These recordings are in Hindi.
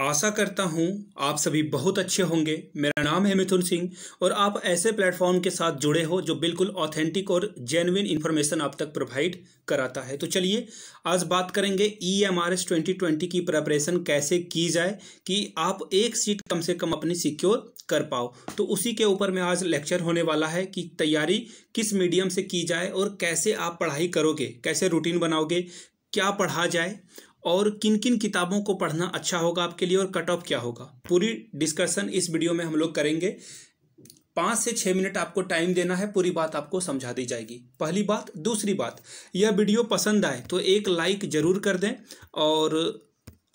आशा करता हूँ आप सभी बहुत अच्छे होंगे मेरा नाम है मिथुन सिंह और आप ऐसे प्लेटफॉर्म के साथ जुड़े हो जो बिल्कुल ऑथेंटिक और जेन्युन इन्फॉर्मेशन आप तक प्रोवाइड कराता है तो चलिए आज बात करेंगे E M R S twenty twenty की प्रेपरेशन कैसे की जाए कि आप एक सीट कम से कम अपनी सिक्योर कर पाओ तो उसी के ऊपर में आज लेक्चर होने वाला है कि तैयारी किस मीडियम से की जाए और कैसे आप पढ़ाई करोगे कैसे रूटीन बनाओगे क्या पढ़ा जाए और किन किन किताबों को पढ़ना अच्छा होगा आपके लिए और कट ऑफ क्या होगा पूरी डिस्कशन इस वीडियो में हम लोग करेंगे पाँच से छः मिनट आपको टाइम देना है पूरी बात आपको समझा दी जाएगी पहली बात दूसरी बात यह वीडियो पसंद आए तो एक लाइक ज़रूर कर दें और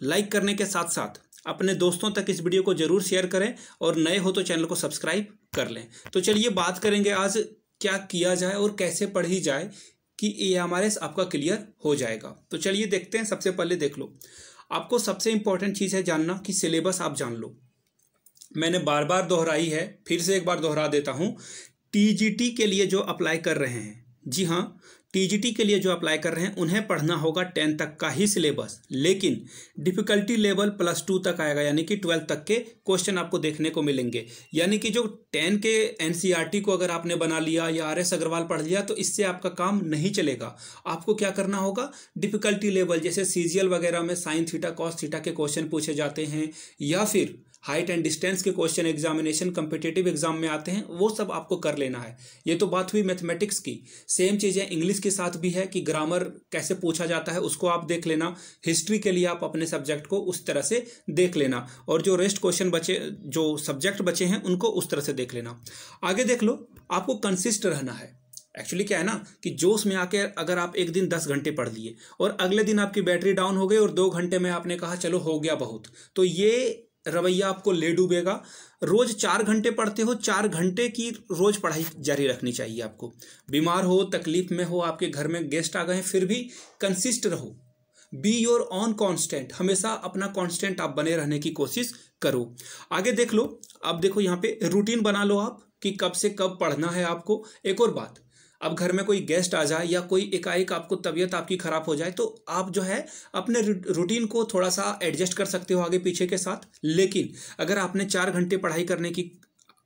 लाइक करने के साथ साथ अपने दोस्तों तक इस वीडियो को ज़रूर शेयर करें और नए हो तो चैनल को सब्सक्राइब कर लें तो चलिए बात करेंगे आज क्या किया जाए और कैसे पढ़ी जाए कि ए आर एस आपका क्लियर हो जाएगा तो चलिए देखते हैं सबसे पहले देख लो आपको सबसे इंपॉर्टेंट चीज़ है जानना कि सिलेबस आप जान लो मैंने बार बार दोहराई है फिर से एक बार दोहरा देता हूँ टी के लिए जो अप्लाई कर रहे हैं जी हाँ टीजीटी के लिए जो अप्लाई कर रहे हैं उन्हें पढ़ना होगा टेन तक का ही सिलेबस लेकिन डिफिकल्टी लेवल प्लस टू तक आएगा यानी कि ट्वेल्थ तक के क्वेश्चन आपको देखने को मिलेंगे यानी कि जो टेन के एनसीईआरटी e को अगर आपने बना लिया या आर एस अग्रवाल पढ़ लिया तो इससे आपका काम नहीं चलेगा आपको क्या करना होगा डिफिकल्टी लेवल जैसे सीजीएल वगैरह में साइन थीटा कॉस थीटा के क्वेश्चन पूछे जाते हैं या फिर हाइट एंड डिस्टेंस के क्वेश्चन एग्जामिनेशन कम्पिटेटिव एग्जाम में आते हैं वो सब आपको कर लेना है ये तो बात हुई मैथमेटिक्स की सेम चीज़ें इंग्लिश के साथ भी है कि ग्रामर कैसे पूछा जाता है उसको आप देख लेना हिस्ट्री के लिए आप अपने सब्जेक्ट को उस तरह से देख लेना और जो रेस्ट क्वेश्चन बचे जो सब्जेक्ट बचे हैं उनको उस तरह से देख लेना आगे देख लो आपको कंसिस्ट रहना है एक्चुअली क्या है ना कि जोश में आके अगर आप एक दिन दस घंटे पढ़ लिए और अगले दिन आपकी बैटरी डाउन हो गई और दो घंटे में आपने कहा चलो हो गया बहुत तो ये रवैया आपको ले डूबेगा रोज चार घंटे पढ़ते हो चार घंटे की रोज पढ़ाई जारी रखनी चाहिए आपको बीमार हो तकलीफ में हो आपके घर में गेस्ट आ गए फिर भी कंसिस्ट रहो बी योर ऑन कॉन्स्टेंट हमेशा अपना कॉन्स्टेंट आप बने रहने की कोशिश करो आगे देख लो अब देखो यहाँ पे रूटीन बना लो आप कि कब से कब पढ़ना है आपको एक और बात अब घर में कोई गेस्ट आ जाए या कोई एकाएक आपको तबीयत आपकी ख़राब हो जाए तो आप जो है अपने रूटीन को थोड़ा सा एडजस्ट कर सकते हो आगे पीछे के साथ लेकिन अगर आपने चार घंटे पढ़ाई करने की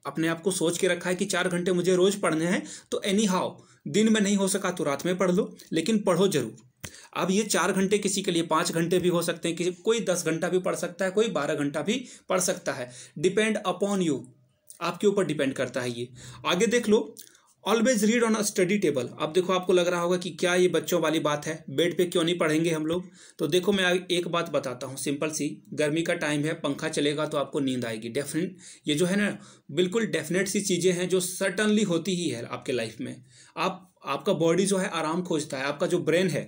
अपने आप को सोच के रखा है कि चार घंटे मुझे रोज़ पढ़ने हैं तो एनी हाउ दिन में नहीं हो सका तो रात में पढ़ लो लेकिन पढ़ो ज़रूर अब ये चार घंटे किसी के लिए पाँच घंटे भी हो सकते हैं किसी कोई दस घंटा भी पढ़ सकता है कोई बारह घंटा भी पढ़ सकता है डिपेंड अपॉन यू आपके ऊपर डिपेंड करता है ये आगे देख लो always read on a study table अब देखो आपको लग रहा होगा कि क्या ये बच्चों वाली बात है बेड पे क्यों नहीं पढ़ेंगे हम लोग तो देखो मैं एक बात बताता हूँ सिंपल सी गर्मी का टाइम है पंखा चलेगा तो आपको नींद आएगी डेफिनेट ये जो है ना बिल्कुल डेफिनेट सी चीज़ें हैं जो सर्टनली होती ही है आपके लाइफ में आप आपका बॉडी जो है आराम खोजता है आपका जो ब्रेन है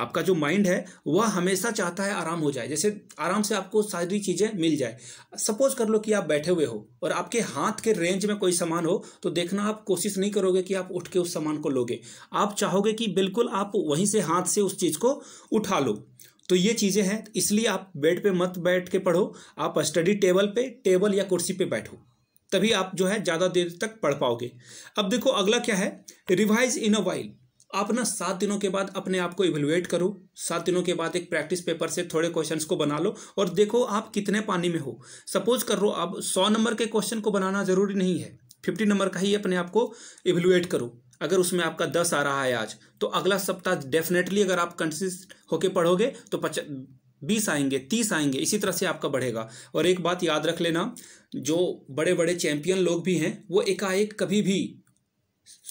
आपका जो माइंड है वह हमेशा चाहता है आराम हो जाए जैसे आराम से आपको सारी चीज़ें मिल जाए सपोज कर लो कि आप बैठे हुए हो और आपके हाथ के रेंज में कोई सामान हो तो देखना आप कोशिश नहीं करोगे कि आप उठ के उस सामान को लोगे आप चाहोगे कि बिल्कुल आप वहीं से हाथ से उस चीज़ को उठा लो तो ये चीज़ें हैं इसलिए आप बेड पर मत बैठ के पढ़ो आप स्टडी टेबल पर टेबल या कुर्सी पर बैठो तभी आप जो है ज़्यादा देर तक पढ़ पाओगे अब देखो अगला क्या है रिवाइज इन अ वाइल आप ना सात दिनों के बाद अपने आप को इवेलुएट करो सात दिनों के बाद एक प्रैक्टिस पेपर से थोड़े क्वेश्चंस को बना लो और देखो आप कितने पानी में हो सपोज कर लो आप सौ नंबर के क्वेश्चन को बनाना ज़रूरी नहीं है फिफ्टी नंबर का ही अपने आप को इवेलुएट करो अगर उसमें आपका दस आ रहा है आज तो अगला सप्ताह डेफिनेटली अगर आप कंसिस्ट होके पढ़ोगे तो पच बीस आएंगे तीस आएंगे इसी तरह से आपका बढ़ेगा और एक बात याद रख लेना जो बड़े बड़े चैंपियन लोग भी हैं वो एकाएक कभी भी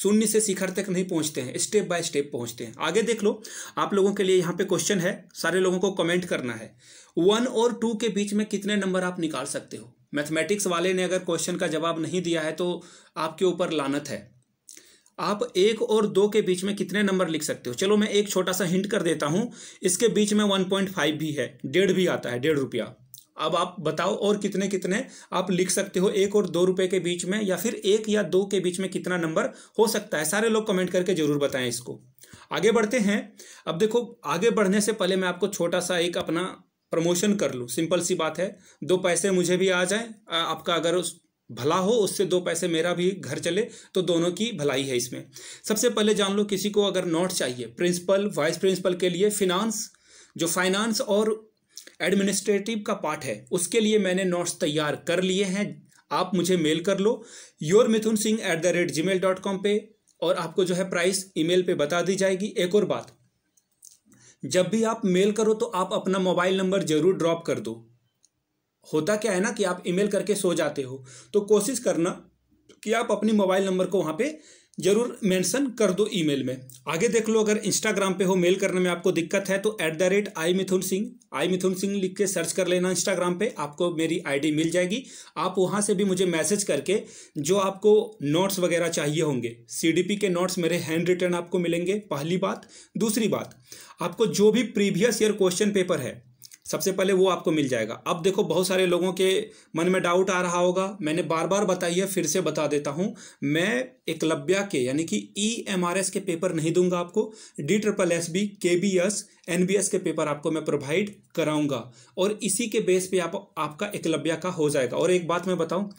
शून्य से शिखर तक नहीं पहुंचते हैं स्टेप बाय स्टेप पहुंचते हैं आगे देख लो आप लोगों के लिए यहाँ पे क्वेश्चन है सारे लोगों को कमेंट करना है वन और टू के बीच में कितने नंबर आप निकाल सकते हो मैथमेटिक्स वाले ने अगर क्वेश्चन का जवाब नहीं दिया है तो आपके ऊपर लानत है आप एक और दो के बीच में कितने नंबर लिख सकते हो चलो मैं एक छोटा सा हिंट कर देता हूँ इसके बीच में वन पॉइंट फाइव भी है डेढ़ भी आता है डेढ़ रुपया अब आप बताओ और कितने कितने आप लिख सकते हो एक और दो रुपए के बीच में या फिर एक या दो के बीच में कितना नंबर हो सकता है सारे लोग कमेंट करके जरूर बताएं इसको आगे बढ़ते हैं अब देखो आगे बढ़ने से पहले मैं आपको छोटा सा एक अपना प्रमोशन कर लूँ सिंपल सी बात है दो पैसे मुझे भी आ जाए आपका अगर उस भला हो उससे दो पैसे मेरा भी घर चले तो दोनों की भलाई है इसमें सबसे पहले जान लो किसी को अगर नोट चाहिए प्रिंसिपल वाइस प्रिंसिपल के लिए फिनांस जो फाइनेंस और एडमिनिस्ट्रेटिव का पार्ट है उसके लिए मैंने नोट्स तैयार कर लिए हैं आप मुझे मेल कर लो your Mithun Singh at the rate Gmail dot com पर और आपको जो है प्राइस ईमेल पे बता दी जाएगी एक और बात जब भी आप मेल करो तो आप अपना मोबाइल नंबर जरूर ड्रॉप कर दो होता क्या है ना कि आप ईमेल करके सो जाते हो तो कोशिश करना कि आप अपने मोबाइल नंबर को वहाँ पे जरूर मेंशन कर दो ईमेल में आगे देख लो अगर इंस्टाग्राम पे हो मेल करने में आपको दिक्कत है तो at the rate I Mithun Singh I Mithun Singh लिख के सर्च कर लेना इंस्टाग्राम पे आपको मेरी आईडी मिल जाएगी आप वहाँ से भी मुझे मैसेज करके जो आपको नोट्स वगैरह चाहिए होंगे सीडीपी के नोट्स मेरे हैंड रिटर्न आपको मिलेंगे पहली बात दूसरी बात आपको जो भी प्रीवियस ईयर क्वेश्चन पेपर है सबसे पहले वो आपको मिल जाएगा अब देखो बहुत सारे लोगों के मन में डाउट आ रहा होगा मैंने बार बार बताई है फिर से बता देता हूँ मैं एकलव्या के यानी कि ई एम आर एस के पेपर नहीं दूंगा आपको डी ट्रिपल एस बी के B S N B S के पेपर आपको मैं प्रोवाइड कराऊंगा और इसी के बेस पे आप आपका एकलव्या का हो जाएगा और एक बात मैं बताऊँ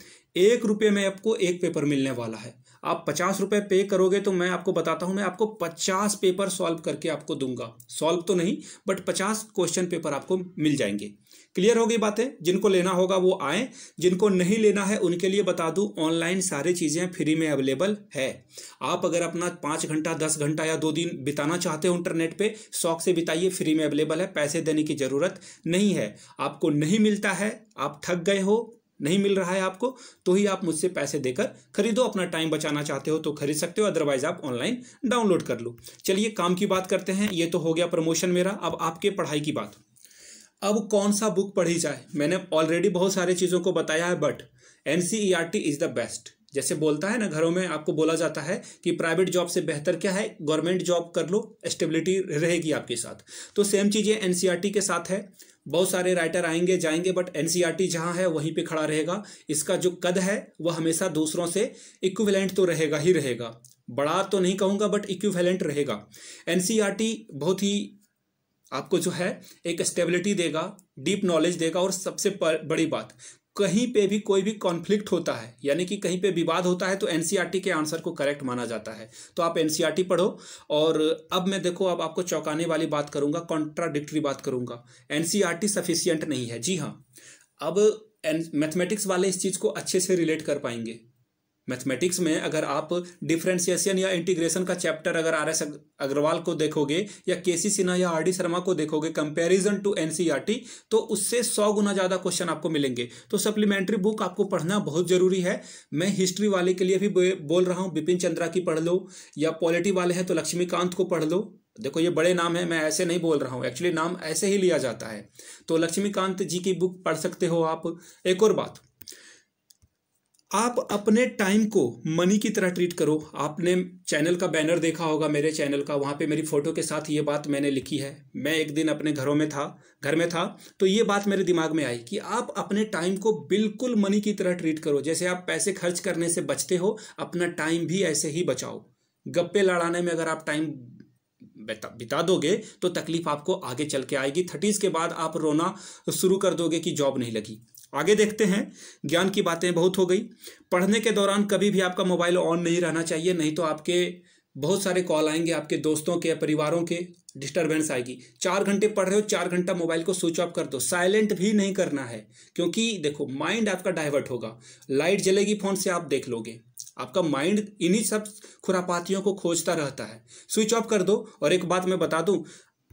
एक रुपये में आपको एक पेपर मिलने वाला है आप पचास रुपये पे करोगे तो मैं आपको बताता हूँ मैं आपको पचास पेपर सॉल्व करके आपको दूंगा सॉल्व तो नहीं बट पचास क्वेश्चन पेपर आपको मिल जाएंगे क्लियर होगी बातें जिनको लेना होगा वो आए जिनको नहीं लेना है उनके लिए बता दूँ ऑनलाइन सारी चीज़ें फ्री में अवेलेबल है आप अगर अपना पाँच घंटा दस घंटा या दो दिन बिताना चाहते हो इंटरनेट पर शौक से बिताइए फ्री में अवेलेबल है पैसे देने की ज़रूरत नहीं है आपको नहीं मिलता है आप थक गए हो नहीं मिल रहा है आपको तो ही आप मुझसे पैसे देकर खरीदो अपना टाइम बचाना चाहते हो तो खरीद सकते हो अदरवाइज आप ऑनलाइन डाउनलोड कर लो चलिए काम की बात करते हैं ये तो हो गया प्रमोशन मेरा अब आपके पढ़ाई की बात अब कौन सा बुक पढ़ी जाए मैंने ऑलरेडी बहुत सारी चीज़ों को बताया है but N C E R T is the best जैसे बोलता है ना घरों में आपको बोला जाता है कि प्राइवेट जॉब से बेहतर क्या है गवर्नमेंट जॉब कर लो स्टेबिलिटी रहेगी आपके साथ तो सेम चीज़ ये एन e के साथ है बहुत सारे राइटर आएंगे जाएंगे बट टी जहां है वहीं पे खड़ा रहेगा इसका जो कद है वह हमेशा दूसरों से इक्विवेलेंट तो रहेगा ही रहेगा बड़ा तो नहीं कहूँगा बट इक्विवेलेंट रहेगा एनसीईआरटी e बहुत ही आपको जो है एक स्टेबिलिटी देगा डीप नॉलेज देगा और सबसे बड़ी बात कहीं पे भी कोई भी कॉन्फ्लिक्ट होता है यानी कि कहीं पे विवाद होता है तो एनसीईआरटी e के आंसर को करेक्ट माना जाता है तो आप एनसीईआरटी e पढ़ो और अब मैं देखो अब आपको चौंकाने वाली बात करूंगा कॉन्ट्राडिक्टरी बात करूंगा एनसीईआरटी सफिशियंट e नहीं है जी हाँ अब मैथमेटिक्स वाले इस चीज़ को अच्छे से रिलेट कर पाएंगे मैथमेटिक्स में अगर आप डिफ्रेंसिएशन या इंटीग्रेशन का चैप्टर अगर आर एस अग्रवाल को देखोगे या के सी सिन्हा या आर डी शर्मा को देखोगे कंपैरिजन टू टी तो उससे सौ गुना ज़्यादा क्वेश्चन आपको मिलेंगे तो सप्लीमेंट्री बुक आपको पढ़ना बहुत ज़रूरी है मैं हिस्ट्री वाले के लिए भी बोल रहा हूँ बिपिन चंद्रा की पढ़ लो या पॉलिटी वाले हैं तो लक्ष्मीकांत को पढ़ लो देखो ये बड़े नाम है मैं ऐसे नहीं बोल रहा हूँ एक्चुअली नाम ऐसे ही लिया जाता है तो लक्ष्मीकांत जी की बुक पढ़ सकते हो आप एक और बात आप अपने टाइम को मनी की तरह ट्रीट करो आपने चैनल का बैनर देखा होगा मेरे चैनल का वहाँ पे मेरी फ़ोटो के साथ ये बात मैंने लिखी है मैं एक दिन अपने घरों में था घर में था तो ये बात मेरे दिमाग में आई कि आप अपने टाइम को बिल्कुल मनी की तरह ट्रीट करो जैसे आप पैसे खर्च करने से बचते हो अपना टाइम भी ऐसे ही बचाओ गप्पे लड़ाने में अगर आप टाइम बिता दोगे तो तकलीफ आपको आगे चल के आएगी थर्टीज़ के बाद आप रोना शुरू कर दोगे कि जॉब नहीं लगी आगे देखते हैं ज्ञान की बातें बहुत हो गई पढ़ने के दौरान कभी भी आपका मोबाइल ऑन नहीं रहना चाहिए नहीं तो आपके बहुत सारे कॉल आएंगे आपके दोस्तों के परिवारों के डिस्टर्बेंस आएगी चार घंटे पढ़ रहे हो चार घंटा मोबाइल को स्विच ऑफ कर दो साइलेंट भी नहीं करना है क्योंकि देखो माइंड आपका डाइवर्ट होगा लाइट जलेगी फोन से आप देख लोगे आपका माइंड इन्हीं सब खुरापातियों को खोजता रहता है स्विच ऑफ कर दो और एक बात मैं बता दूं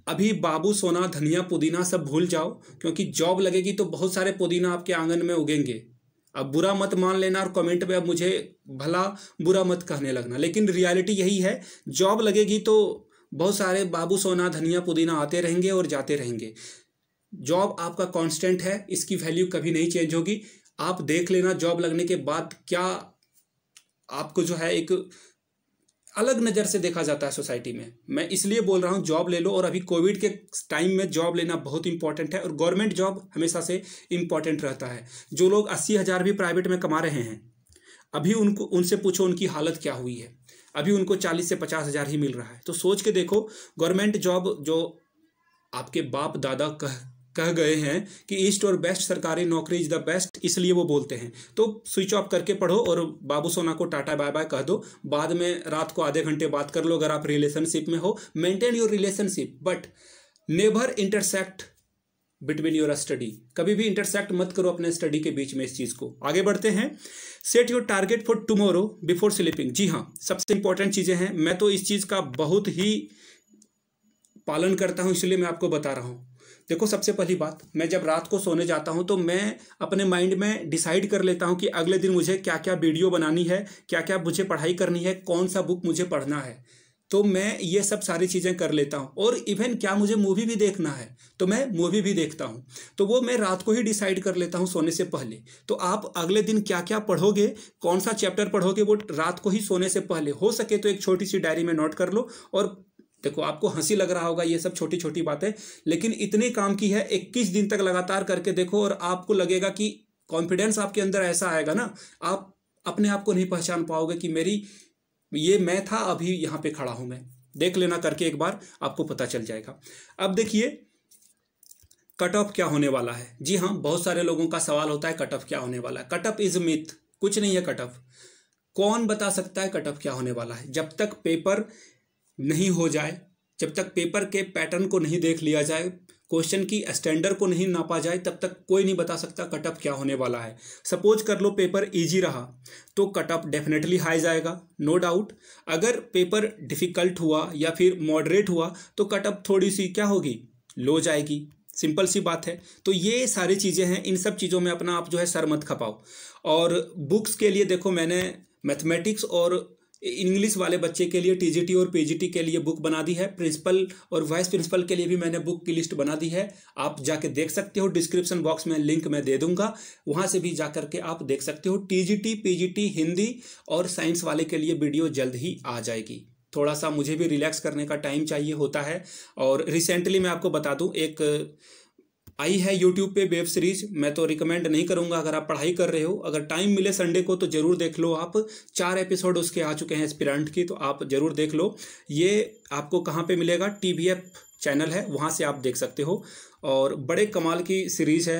अभी बाबू सोना धनिया पुदीना सब भूल जाओ क्योंकि जॉब लगेगी तो बहुत सारे पुदीना आपके आंगन में उगेंगे अब बुरा मत मान लेना और कमेंट में अब मुझे भला बुरा मत कहने लगना लेकिन रियलिटी यही है जॉब लगेगी तो बहुत सारे बाबू सोना धनिया पुदीना आते रहेंगे और जाते रहेंगे जॉब आपका कांस्टेंट है इसकी वैल्यू कभी नहीं चेंज होगी आप देख लेना जॉब लगने के बाद क्या आपको जो है एक अलग नज़र से देखा जाता है सोसाइटी में मैं इसलिए बोल रहा हूँ जॉब ले लो और अभी कोविड के टाइम में जॉब लेना बहुत इंपॉर्टेंट है और गवर्नमेंट जॉब हमेशा से इंपॉर्टेंट रहता है जो लोग अस्सी हज़ार भी प्राइवेट में कमा रहे हैं अभी उनको उनसे पूछो उनकी हालत क्या हुई है अभी उनको चालीस से पचास हज़ार ही मिल रहा है तो सोच के देखो गवर्नमेंट जॉब जो आपके बाप दादा कह कह गए हैं कि ईस्ट और बेस्ट सरकारी नौकरी इज द बेस्ट इसलिए वो बोलते हैं तो स्विच ऑफ करके पढ़ो और बाबू सोना को टाटा बाय बाय कह दो बाद में रात को आधे घंटे बात कर लो अगर आप रिलेशनशिप में हो maintain your relationship but never intersect between your study कभी भी इंटरसेक्ट मत करो अपने स्टडी के बीच में इस चीज़ को आगे बढ़ते हैं set your target for tomorrow before sleeping जी हाँ सबसे इंपॉर्टेंट चीज़ें हैं मैं तो इस चीज़ का बहुत ही पालन करता हूँ इसलिए मैं आपको बता रहा हूँ देखो सबसे पहली बात मैं जब रात को सोने जाता हूँ तो मैं अपने माइंड में डिसाइड कर लेता हूँ कि अगले दिन मुझे क्या क्या वीडियो बनानी है क्या क्या मुझे पढ़ाई करनी है कौन सा बुक मुझे पढ़ना है तो मैं ये सब सारी चीज़ें कर लेता हूँ और इवन क्या मुझे मूवी भी देखना है तो मैं मूवी भी देखता हूँ तो वो मैं रात को ही डिसाइड कर लेता हूँ सोने से पहले तो आप अगले दिन क्या क्या पढ़ोगे कौन सा चैप्टर पढ़ोगे वो रात को ही सोने से पहले हो सके तो एक छोटी सी डायरी में नोट कर लो और देखो आपको हंसी लग रहा होगा ये सब छोटी छोटी बातें लेकिन इतने काम की है इक्कीस दिन तक लगातार करके देखो और आपको लगेगा कि कॉन्फिडेंस आपके अंदर ऐसा आएगा ना आप अपने आप को नहीं पहचान पाओगे कि मेरी ये मैं था अभी यहाँ पे खड़ा हूं मैं देख लेना करके एक बार आपको पता चल जाएगा अब देखिए कट ऑफ क्या होने वाला है जी हाँ बहुत सारे लोगों का सवाल होता है कट ऑफ क्या होने वाला है कट ऑफ इज मिथ कुछ नहीं है कट ऑफ कौन बता सकता है कट ऑफ क्या होने वाला है जब तक पेपर नहीं हो जाए जब तक पेपर के पैटर्न को नहीं देख लिया जाए क्वेश्चन की स्टैंडर्ड को नहीं नापा जाए तब तक कोई नहीं बता सकता कटअप क्या होने वाला है सपोज कर लो पेपर इजी रहा तो कटअप डेफिनेटली हाई जाएगा नो डाउट अगर पेपर डिफ़िकल्ट हुआ या फिर मॉडरेट हुआ तो कटअप थोड़ी सी क्या होगी लो जाएगी सिंपल सी बात है तो ये सारी चीज़ें हैं इन सब चीज़ों में अपना आप जो है सर मत खपाओ और बुक्स के लिए देखो मैंने मैथमेटिक्स और इंग्लिश वाले बच्चे के लिए टीजीटी और पीजीटी के लिए बुक बना दी है प्रिंसिपल और वाइस प्रिंसिपल के लिए भी मैंने बुक की लिस्ट बना दी है आप जाके देख सकते हो डिस्क्रिप्शन बॉक्स में लिंक मैं दे दूंगा वहां से भी जा करके आप देख सकते हो टीजीटी पीजीटी हिंदी और साइंस वाले के लिए वीडियो जल्द ही आ जाएगी थोड़ा सा मुझे भी रिलैक्स करने का टाइम चाहिए होता है और रिसेंटली मैं आपको बता दूँ एक आई है यूट्यूब पे वेब सीरीज मैं तो रिकमेंड नहीं करूंगा अगर आप पढ़ाई कर रहे हो अगर टाइम मिले संडे को तो जरूर देख लो आप चार एपिसोड उसके आ चुके हैं स्पिरंट की तो आप जरूर देख लो ये आपको कहाँ पे मिलेगा टी चैनल है वहाँ से आप देख सकते हो और बड़े कमाल की सीरीज़ है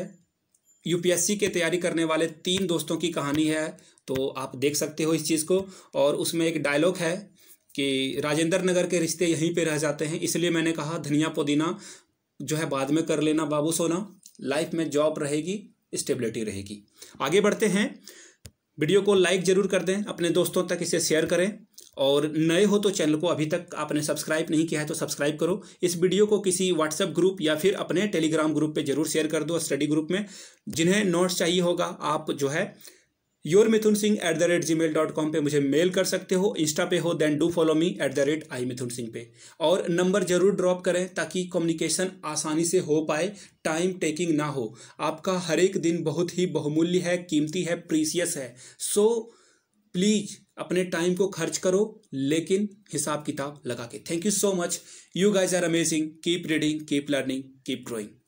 यूपीएससी के तैयारी करने वाले तीन दोस्तों की कहानी है तो आप देख सकते हो इस चीज़ को और उसमें एक डायलॉग है कि राजेंद्र नगर के रिश्ते यहीं पे रह जाते हैं इसलिए मैंने कहा धनिया पुदीना जो है बाद में कर लेना बाबू सोना लाइफ में जॉब रहेगी स्टेबिलिटी रहेगी आगे बढ़ते हैं वीडियो को लाइक ज़रूर कर दें अपने दोस्तों तक इसे शेयर करें और नए हो तो चैनल को अभी तक आपने सब्सक्राइब नहीं किया है तो सब्सक्राइब करो इस वीडियो को किसी व्हाट्सएप ग्रुप या फिर अपने टेलीग्राम ग्रुप पे जरूर शेयर कर दो स्टडी ग्रुप में जिन्हें नोट्स चाहिए होगा आप जो है your Mithun Singh at the rate Gmail dot com पर मुझे मेल कर सकते हो इंस्टा पे हो then do follow me at the rate I Mithun Singh पे और नंबर जरूर ड्रॉप करें ताकि कम्युनिकेशन आसानी से हो पाए टाइम टेकिंग ना हो आपका हर एक दिन बहुत ही बहुमूल्य है कीमती है प्रीसियस है सो प्लीज़ अपने टाइम को खर्च करो लेकिन हिसाब किताब लगा के thank you so much you guys are amazing keep reading keep learning keep drawing